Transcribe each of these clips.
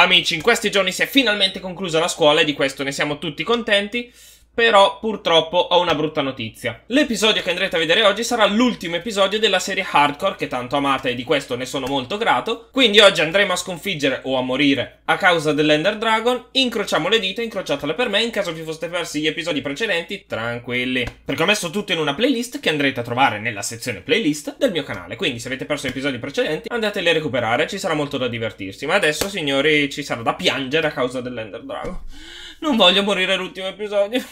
Amici, in questi giorni si è finalmente conclusa la scuola e di questo ne siamo tutti contenti però purtroppo ho una brutta notizia. L'episodio che andrete a vedere oggi sarà l'ultimo episodio della serie Hardcore che tanto amate e di questo ne sono molto grato, quindi oggi andremo a sconfiggere o a morire a causa dell'Ender Dragon, incrociamo le dita, incrociatele per me in caso vi foste persi gli episodi precedenti, tranquilli, perché ho messo tutto in una playlist che andrete a trovare nella sezione playlist del mio canale, quindi se avete perso gli episodi precedenti andateli a recuperare, ci sarà molto da divertirsi, ma adesso signori ci sarà da piangere a causa dell'Ender Dragon. Non voglio morire l'ultimo episodio.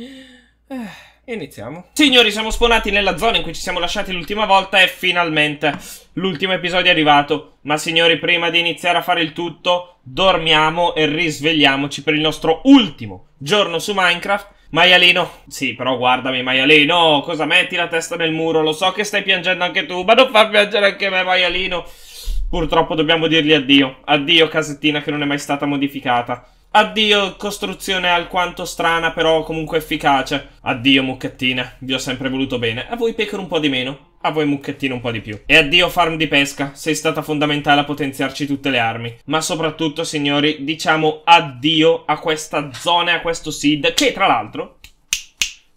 Eh, iniziamo. Signori, siamo spawnati nella zona in cui ci siamo lasciati l'ultima volta e finalmente l'ultimo episodio è arrivato. Ma signori, prima di iniziare a fare il tutto, dormiamo e risvegliamoci per il nostro ultimo giorno su Minecraft. Maialino, sì, però guardami, maialino, cosa metti la testa nel muro? Lo so che stai piangendo anche tu, ma non far piangere anche me, maialino. Purtroppo dobbiamo dirgli addio. Addio, casettina che non è mai stata modificata. Addio, costruzione alquanto strana però comunque efficace. Addio, mucchettine, vi ho sempre voluto bene. A voi pecore un po' di meno, a voi mucchettine un po' di più. E addio farm di pesca, sei stata fondamentale a potenziarci tutte le armi. Ma soprattutto, signori, diciamo addio a questa zona e a questo seed, che tra l'altro...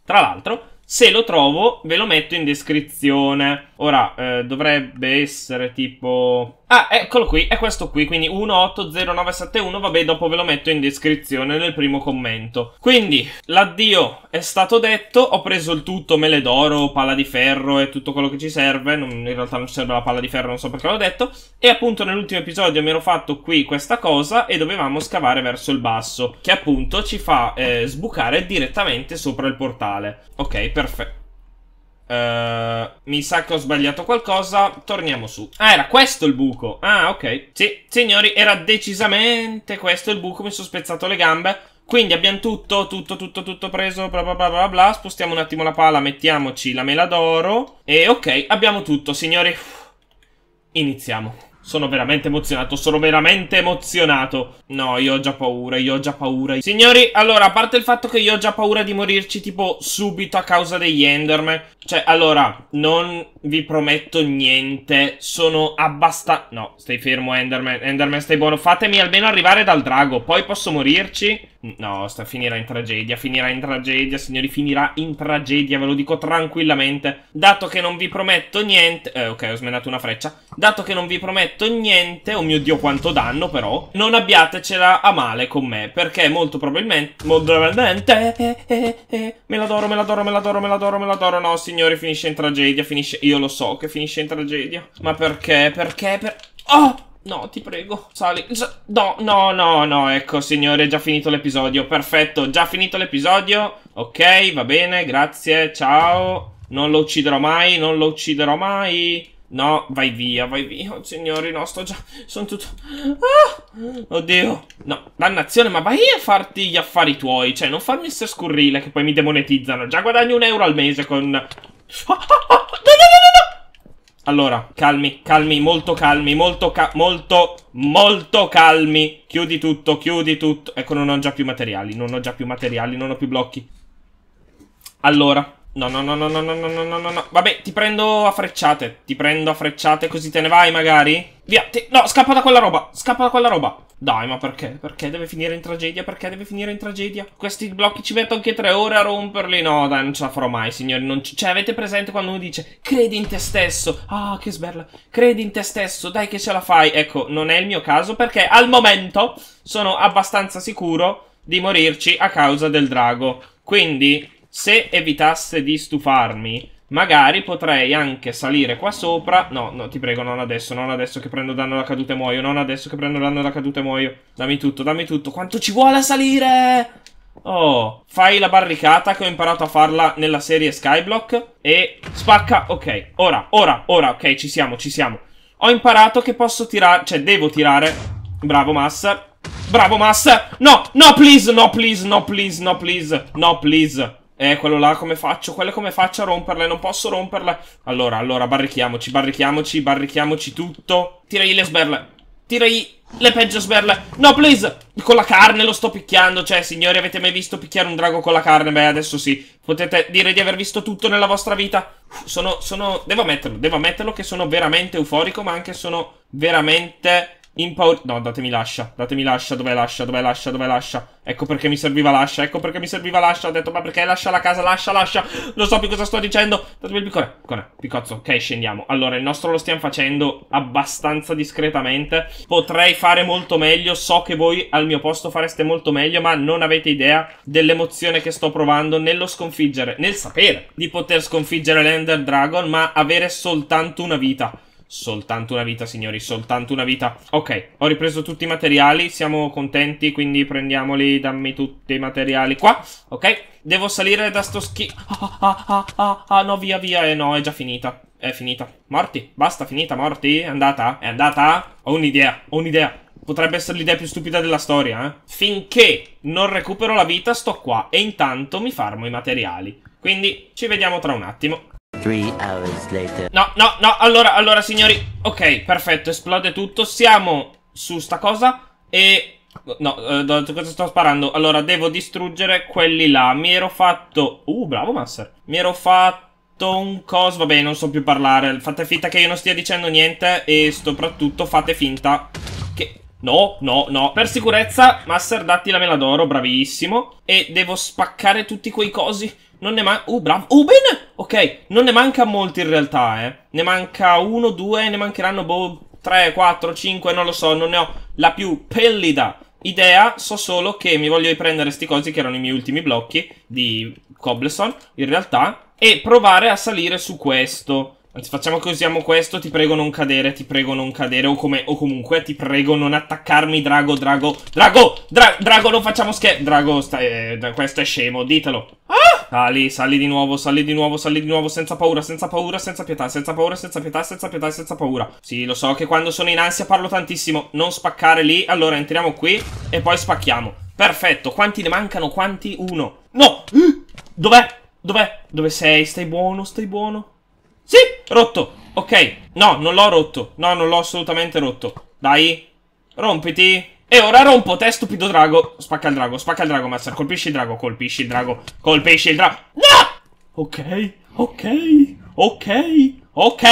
Tra l'altro, se lo trovo, ve lo metto in descrizione. Ora, eh, dovrebbe essere tipo... Ah, eccolo qui, è questo qui, quindi 180971, vabbè, dopo ve lo metto in descrizione nel primo commento. Quindi, l'addio è stato detto, ho preso il tutto, mele d'oro, palla di ferro e tutto quello che ci serve, non, in realtà non ci serve la palla di ferro, non so perché l'ho detto, e appunto nell'ultimo episodio mi ero fatto qui questa cosa e dovevamo scavare verso il basso, che appunto ci fa eh, sbucare direttamente sopra il portale. Ok, perfetto Perfetto. Uh, mi sa che ho sbagliato qualcosa. Torniamo su. Ah, era questo il buco. Ah, ok. Sì, signori, era decisamente questo il buco. Mi sono spezzato le gambe. Quindi abbiamo tutto, tutto, tutto, tutto preso, bla bla bla bla bla. Spostiamo un attimo la pala, mettiamoci la mela d'oro. E ok, abbiamo tutto, signori. Iniziamo. Sono veramente emozionato, sono veramente emozionato. No, io ho già paura, io ho già paura. Signori, allora, a parte il fatto che io ho già paura di morirci tipo subito a causa degli Enderman. Cioè, allora, non vi prometto niente, sono abbastanza... No, stai fermo Enderman, Enderman stai buono. Fatemi almeno arrivare dal drago, poi posso morirci. No, sta, finirà in tragedia, finirà in tragedia, signori, finirà in tragedia, ve lo dico tranquillamente. Dato che non vi prometto niente... Eh, ok, ho smenato una freccia. Dato che non vi prometto niente, oh mio Dio quanto danno però, non abbiatecela a male con me, perché molto probabilmente... Molto probabilmente... Eh, eh, eh, eh me l'adoro, me l'adoro, me l'adoro, me l'adoro, me l'adoro. No, signori, finisce in tragedia, finisce... Io lo so che finisce in tragedia. Ma perché? Perché? Per... Oh! No, ti prego, sali. No, no, no, no, ecco, signore, è già finito l'episodio. Perfetto, già finito l'episodio. Ok, va bene, grazie, ciao. Non lo ucciderò mai, non lo ucciderò mai. No, vai via, vai via. Oh, signori, no, sto già... Sono tutto... Ah! Oddio. No, dannazione, ma vai a farti gli affari tuoi. Cioè, non farmi essere scurrile che poi mi demonetizzano. Già guadagno un euro al mese con... Ah, ah, no, no, no, no! Allora, calmi, calmi, molto calmi, molto, ca molto, molto calmi. Chiudi tutto, chiudi tutto. Ecco, non ho già più materiali, non ho già più materiali, non ho più blocchi. Allora, no, no, no, no, no, no, no, no, no, no. Vabbè, ti prendo a frecciate, ti prendo a frecciate così te ne vai magari? Via, no, scappa da quella roba, scappa da quella roba. Dai, ma perché? Perché deve finire in tragedia? Perché deve finire in tragedia? Questi blocchi ci metto anche tre ore a romperli? No, dai, non ce la farò mai, signori. Non cioè, avete presente quando uno dice credi in te stesso? Ah, che sberla. Credi in te stesso, dai che ce la fai. Ecco, non è il mio caso perché al momento sono abbastanza sicuro di morirci a causa del drago. Quindi, se evitasse di stufarmi, magari potrei anche salire qua sopra. No, no, ti prego, non adesso, non adesso che prendo danno da caduta e muoio, non adesso che prendo danno da caduta e muoio. Dammi tutto, dammi tutto. Quanto ci vuole a salire? Oh, fai la barricata che ho imparato a farla nella serie Skyblock e spacca, ok, ora, ora, ora, ok, ci siamo, ci siamo. Ho imparato che posso tirare, cioè devo tirare, bravo Mass. bravo Mass. no, no please, no please, no please, no please, no please, eh, quello là come faccio? Quello come faccio a romperle? Non posso romperle. Allora, allora, barrichiamoci, barrichiamoci, barrichiamoci tutto. Tirai le sberle. Tirai le peggio sberle. No, please! Con la carne lo sto picchiando. Cioè, signori, avete mai visto picchiare un drago con la carne? Beh, adesso sì. Potete dire di aver visto tutto nella vostra vita. Sono, sono... Devo ammetterlo, devo ammetterlo che sono veramente euforico, ma anche sono veramente Impaur... No, datemi l'ascia. Datemi l'ascia. Dov'è l'ascia? Dov'è l'ascia? Dov'è l'ascia? Ecco perché mi serviva l'ascia. Ecco perché mi serviva l'ascia. Ho detto, ma perché lascia la casa? Lascia, lascia. Non so più cosa sto dicendo. Datemi il piccone. Piccone. Piccozzo. Ok, scendiamo. Allora, il nostro lo stiamo facendo abbastanza discretamente. Potrei fare molto meglio. So che voi al mio posto fareste molto meglio, ma non avete idea dell'emozione che sto provando nello sconfiggere. Nel sapere di poter sconfiggere l'Ender Dragon, ma avere soltanto una vita. Soltanto una vita, signori, soltanto una vita. Ok, ho ripreso tutti i materiali, siamo contenti, quindi prendiamoli, dammi tutti i materiali qua. Ok, devo salire da sto schi... Ah, ah, ah, ah, ah, no, via, via, eh no, è già finita. È finita. Morti, basta, finita, morti. È andata? È andata? Ho un'idea, ho un'idea. Potrebbe essere l'idea più stupida della storia, eh. Finché non recupero la vita, sto qua e intanto mi farmo i materiali. Quindi ci vediamo tra un attimo. No, no, no, allora, allora signori Ok, perfetto, esplode tutto Siamo su sta cosa E... No, eh, cosa sto sparando? Allora, devo distruggere quelli là Mi ero fatto... Uh, bravo Master Mi ero fatto un coso, vabbè non so più parlare Fate finta che io non stia dicendo niente E soprattutto fate finta Che... No, no, no Per sicurezza, Master, datti la mela d'oro, bravissimo E devo spaccare tutti quei cosi non ne manca... Uh, bravo. Uh, bene! Ok, non ne manca molti in realtà, eh. Ne manca uno, due, ne mancheranno, boh, tre, quattro, cinque, non lo so. Non ne ho la più pellida idea. So solo che mi voglio riprendere sti cosi che erano i miei ultimi blocchi di Cobblestone, in realtà. E provare a salire su questo. Anzi, facciamo che usiamo questo, ti prego non cadere, ti prego non cadere, o, come, o comunque ti prego non attaccarmi, Drago, Drago, Drago, dra Drago, non facciamo scherzo, Drago, sta, eh, questo è scemo, ditelo. Ah! Sali, sali di nuovo, sali di nuovo, sali di nuovo, senza paura, senza paura, senza pietà, senza paura, senza pietà, senza pietà, senza paura. Sì, lo so che quando sono in ansia parlo tantissimo, non spaccare lì, allora entriamo qui e poi spacchiamo. Perfetto, quanti ne mancano, quanti? Uno. No! Eh! Dov'è? Dov'è? Dove sei? Stai buono, stai buono. Sì, rotto. Ok. No, non l'ho rotto. No, non l'ho assolutamente rotto. Dai. Rompiti. E ora rompo te, stupido drago. Spacca il drago, spacca il drago, Mazza. Colpisci il drago, colpisci il drago, colpisci il drago. No! Ok, ok, ok, ok.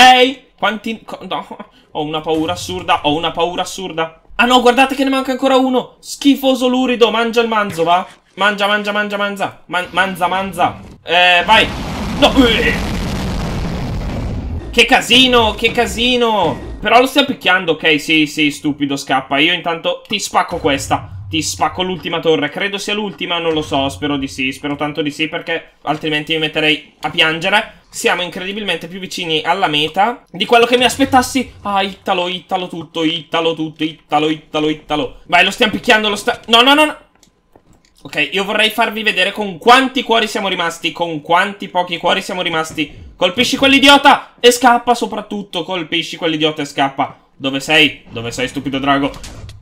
Quanti... No. Ho una paura assurda, ho una paura assurda. Ah no, guardate che ne manca ancora uno. Schifoso lurido, mangia il manzo, va. Mangia, mangia, mangia, mangia. Man manza, manza. Eh, vai. No. Eh. Che casino, che casino. Però lo stiamo picchiando. Ok, sì, sì, stupido, scappa. Io intanto ti spacco questa. Ti spacco l'ultima torre, credo sia l'ultima, non lo so, spero di sì, spero tanto di sì perché altrimenti mi metterei a piangere. Siamo incredibilmente più vicini alla meta di quello che mi aspettassi. Ah, Italo, Italo tutto, Italo tutto, Italo, Italo, Italo. Vai, lo stiamo picchiando, lo sta... No, no, no, no. Ok, io vorrei farvi vedere con quanti cuori siamo rimasti, con quanti pochi cuori siamo rimasti. Colpisci quell'idiota e scappa soprattutto, colpisci quell'idiota e scappa. Dove sei? Dove sei, stupido drago?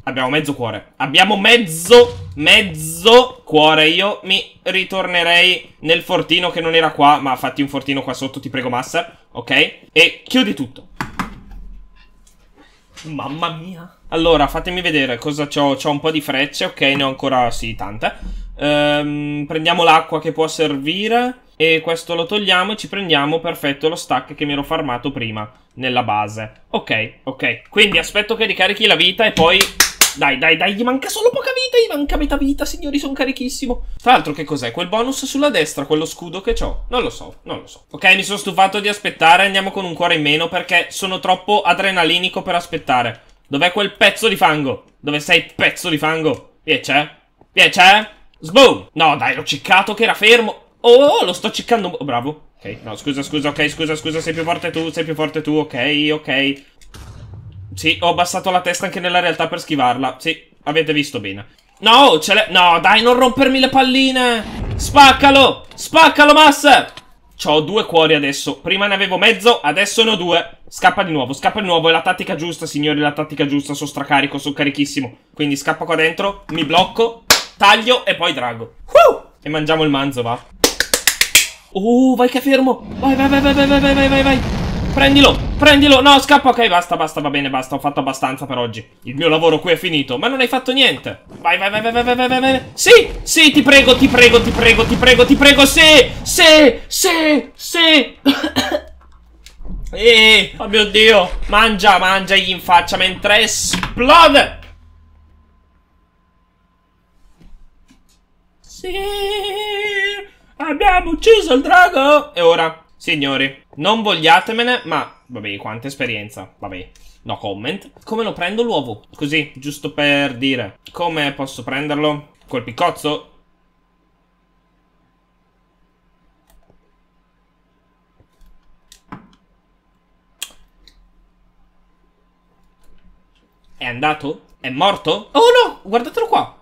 Abbiamo mezzo cuore. Abbiamo mezzo, mezzo cuore. Io mi ritornerei nel fortino che non era qua, ma fatti un fortino qua sotto, ti prego, Master. Ok? E chiudi tutto. Mamma mia. Allora, fatemi vedere cosa c'ho. C'ho un po' di frecce, ok, ne ho ancora, sì, tante. Ehm, prendiamo l'acqua che può servire. E questo lo togliamo e ci prendiamo, perfetto, lo stack che mi ero farmato prima nella base. Ok, ok. Quindi aspetto che ricarichi la vita e poi... Dai, dai, dai, gli manca solo poca vita, gli manca metà vita, signori, sono carichissimo. Tra l'altro che cos'è? Quel bonus sulla destra, quello scudo che ho? Non lo so, non lo so. Ok, mi sono stufato di aspettare, andiamo con un cuore in meno perché sono troppo adrenalinico per aspettare. Dov'è quel pezzo di fango? Dove sei pezzo di fango? Via c'è? Via c'è? Sboom! No dai, l'ho ciccato che era fermo. Oh, lo sto ciccando. Oh, bravo. Ok, no, scusa, scusa, ok, scusa, scusa, sei più forte tu, sei più forte tu, ok, ok. Sì, ho abbassato la testa anche nella realtà per schivarla. Sì, avete visto bene. No, ce l'è. No, dai, non rompermi le palline. Spaccalo! Spaccalo, Master! C'ho due cuori adesso. Prima ne avevo mezzo, adesso ne ho due. Scappa di nuovo, scappa di nuovo. È la tattica giusta, signori, la tattica giusta. Sono stracarico, sono carichissimo. Quindi scappa qua dentro, mi blocco, taglio e poi drago. Uh! E mangiamo il manzo, va. Oh, vai che fermo. Vai, vai, vai, vai, vai, vai, vai, vai, vai prendilo, prendilo, no, scappa, ok, basta, basta, va bene, basta, ho fatto abbastanza per oggi. Il mio lavoro qui è finito, ma non hai fatto niente. Vai, vai, vai, vai, vai, vai, vai, vai, sì, sì, ti prego, ti prego, ti prego, ti prego, ti prego, sì, sì, sì, sì. Ehi, oh mio Dio, mangia, mangiagli in faccia mentre esplode. Sì, abbiamo ucciso il drago. E ora? Signori, non vogliatemene, ma... Vabbè, quanta esperienza. Vabbè, no comment. Come lo prendo l'uovo? Così, giusto per dire. Come posso prenderlo? Col piccozzo? È andato? È morto? Oh no, guardatelo qua.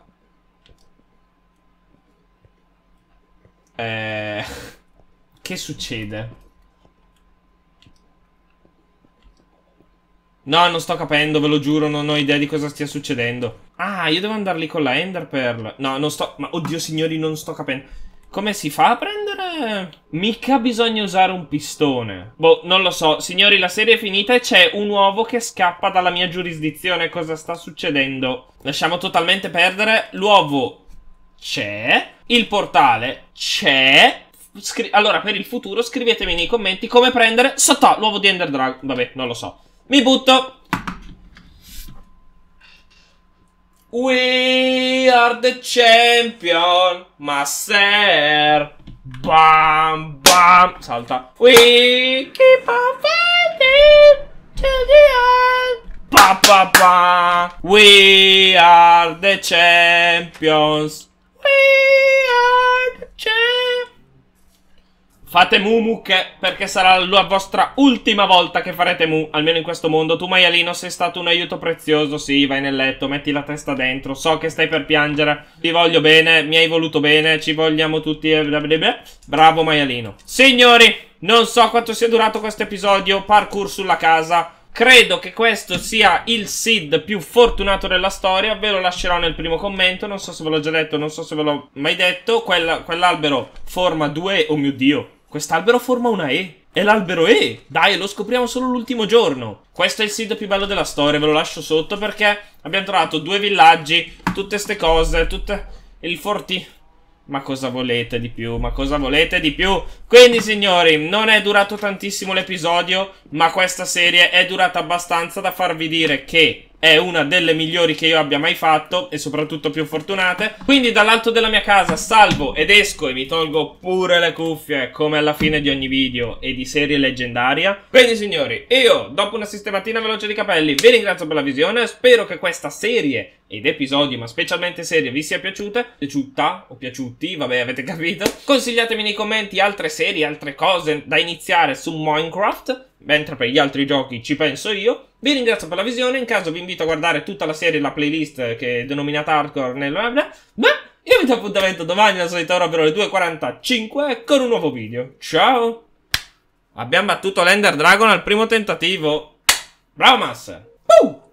Eh... Che succede? No, non sto capendo, ve lo giuro, non ho idea di cosa stia succedendo. Ah, io devo andare lì con la Ender Pearl. No, non sto... Ma oddio signori, non sto capendo. Come si fa a prendere... Mica bisogna usare un pistone. Boh, non lo so. Signori, la serie è finita e c'è un uovo che scappa dalla mia giurisdizione. Cosa sta succedendo? Lasciamo totalmente perdere. L'uovo c'è. Il portale c'è. Scri allora, per il futuro, scrivetemi nei commenti come prendere Sotto l'uovo di Ender Dragon. Vabbè, non lo so. Mi butto. We are the champion, master. Bam, bam. Salta. We keep on fighting till the end. Pa, pa, pa. We are the champions. We are the champions. Fate mu mucche perché sarà la vostra ultima volta che farete Mu, almeno in questo mondo. Tu maialino sei stato un aiuto prezioso, sì, vai nel letto, metti la testa dentro, so che stai per piangere, ti voglio bene, mi hai voluto bene, ci vogliamo tutti, eh, bravo maialino. Signori, non so quanto sia durato questo episodio, parkour sulla casa, Credo che questo sia il seed più fortunato della storia, ve lo lascerò nel primo commento, non so se ve l'ho già detto, non so se ve l'ho mai detto, Quell'albero forma due, oh mio dio, Quest'albero forma una E. È l'albero E! Dai, lo scopriamo solo l'ultimo giorno! Questo è il sito più bello della storia, ve lo lascio sotto perché abbiamo trovato due villaggi, tutte ste cose, tutte... il forti... Ma cosa volete di più? Ma cosa volete di più? Quindi signori, non è durato tantissimo l'episodio, ma questa serie è durata abbastanza da farvi dire che è una delle migliori che io abbia mai fatto e soprattutto più fortunate. Quindi dall'alto della mia casa salvo ed esco e mi tolgo pure le cuffie come alla fine di ogni video e di serie leggendaria. Quindi signori, io dopo una sistematina veloce di capelli vi ringrazio per la visione, spero che questa serie ed episodi, ma specialmente serie, vi sia piaciuta, piaciuta o piaciuti, vabbè avete capito. Consigliatemi nei commenti altre serie, altre cose da iniziare su Minecraft mentre per gli altri giochi ci penso io. Vi ringrazio per la visione, in caso vi invito a guardare tutta la serie e la playlist che è denominata Hardcore nel web. Beh, io vi do appuntamento domani alla solita ora per le 2.45 con un nuovo video. Ciao! Abbiamo battuto l'Ender Dragon al primo tentativo. Bravo, Master! Uh!